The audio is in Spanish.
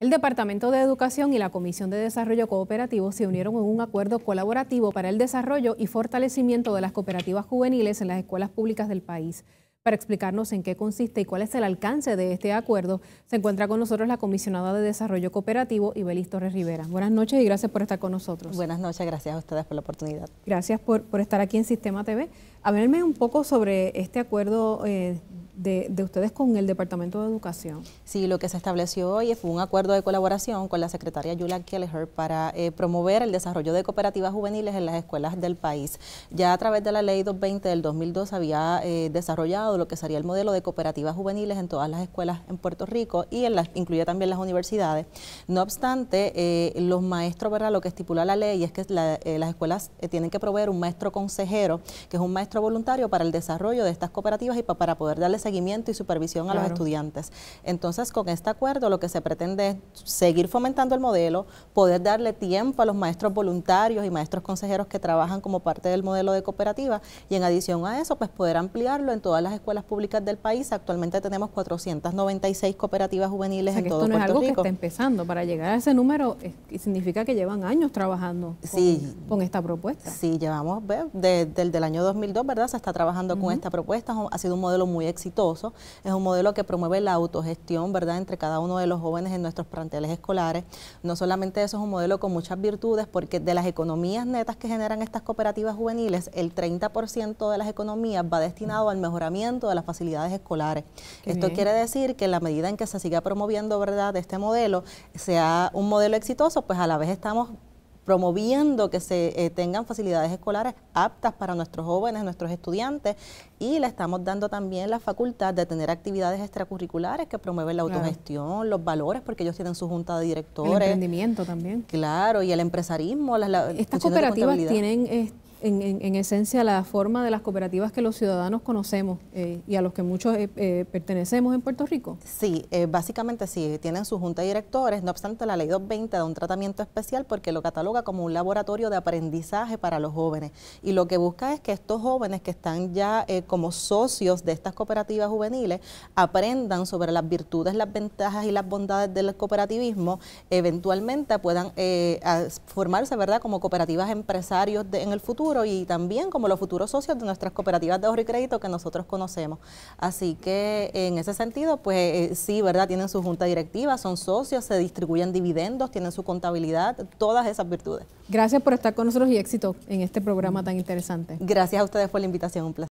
El Departamento de Educación y la Comisión de Desarrollo Cooperativo se unieron en un acuerdo colaborativo para el desarrollo y fortalecimiento de las cooperativas juveniles en las escuelas públicas del país. Para explicarnos en qué consiste y cuál es el alcance de este acuerdo, se encuentra con nosotros la comisionada de Desarrollo Cooperativo, Ibelis Torres Rivera. Buenas noches y gracias por estar con nosotros. Buenas noches, gracias a ustedes por la oportunidad. Gracias por, por estar aquí en Sistema TV. Háblenme un poco sobre este acuerdo eh, de, ustedes con el Departamento de Educación. Sí, lo que se estableció hoy fue un acuerdo de colaboración con la secretaria Yula Kelleher para eh, promover el desarrollo de cooperativas juveniles en las escuelas del país. Ya a través de la ley 220 del 2002 había eh, desarrollado lo que sería el modelo de cooperativas juveniles en todas las escuelas en Puerto Rico y en las, incluía también las universidades. No obstante, eh, los maestros, ¿verdad? lo que estipula la ley es que las escuelas tienen que proveer un maestro consejero, que es un maestro voluntario para el desarrollo de estas cooperativas y para poder darles seguimiento y supervisión a los estudiantes. Entonces, con este acuerdo lo que se pretende es seguir fomentando el modelo, poder darle tiempo a los maestros voluntarios y maestros consejeros que trabajan como parte del modelo de cooperativa y en adición a eso, pues poder ampliarlo en todas las escuelas públicas del país. Actualmente tenemos 496 cooperativas juveniles en todo esto no es algo que está empezando para llegar a ese número y significa que llevan años trabajando con, esta propuesta. Sí, llevamos desde el año 2002, ¿verdad? Se está trabajando con esta propuesta, ha sido un modelo muy exitoso es un modelo que promueve la autogestión, ¿verdad?, entre cada uno de los jóvenes en nuestros planteles escolares. No solamente eso, es un modelo con muchas virtudes, porque de las economías netas que generan estas cooperativas juveniles, el 30% de las economías va destinado al mejoramiento de las facilidades escolares. Esto quiere decir que en la medida en que se siga promoviendo, ¿verdad?, este modelo, sea un modelo exitoso, pues a la vez estamos promoviendo que se eh, tengan facilidades escolares aptas para nuestros jóvenes, nuestros estudiantes, y le estamos dando también la facultad de tener actividades extracurriculares que promueven la autogestión, los valores, porque ellos tienen su junta de directores. El emprendimiento también. Claro, y el empresarismo. Las, Estas cooperativas tienen... Eh, en, esencia la forma de las cooperativas que los ciudadanos conocemos eh, y a los que muchos eh, eh, pertenecemos en Puerto Rico? Sí, básicamente sí, tienen su junta de directores, no obstante la ley 220 da un tratamiento especial porque lo cataloga como un laboratorio de aprendizaje para los jóvenes y lo que busca es que estos jóvenes que están ya como socios de estas cooperativas juveniles aprendan sobre las virtudes, las ventajas y las bondades del cooperativismo, eventualmente puedan formarse, ¿verdad?, como cooperativas empresarios en el futuro y también como los futuros socios de nuestras cooperativas de ahorro y crédito que nosotros conocemos. Así que en ese sentido, pues eh, sí, ¿verdad? Tienen su junta directiva, son socios, se distribuyen dividendos, tienen su contabilidad, todas esas virtudes. Gracias por estar con nosotros y éxito en este programa tan interesante. Gracias a ustedes por la invitación, un placer.